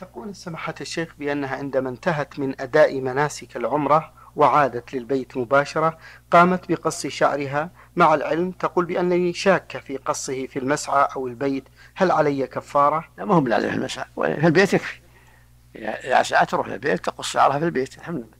تقول سماحة الشيخ بأنها عندما انتهت من أداء مناسك العمرة وعادت للبيت مباشرة قامت بقص شعرها مع العلم تقول بأنني شاكة في قصه في المسعى أو البيت هل علي كفارة؟ لا ما هو بلازم في المسعى في البيت يكفي إذا سعت تروح للبيت تقص شعرها في البيت الحمد لله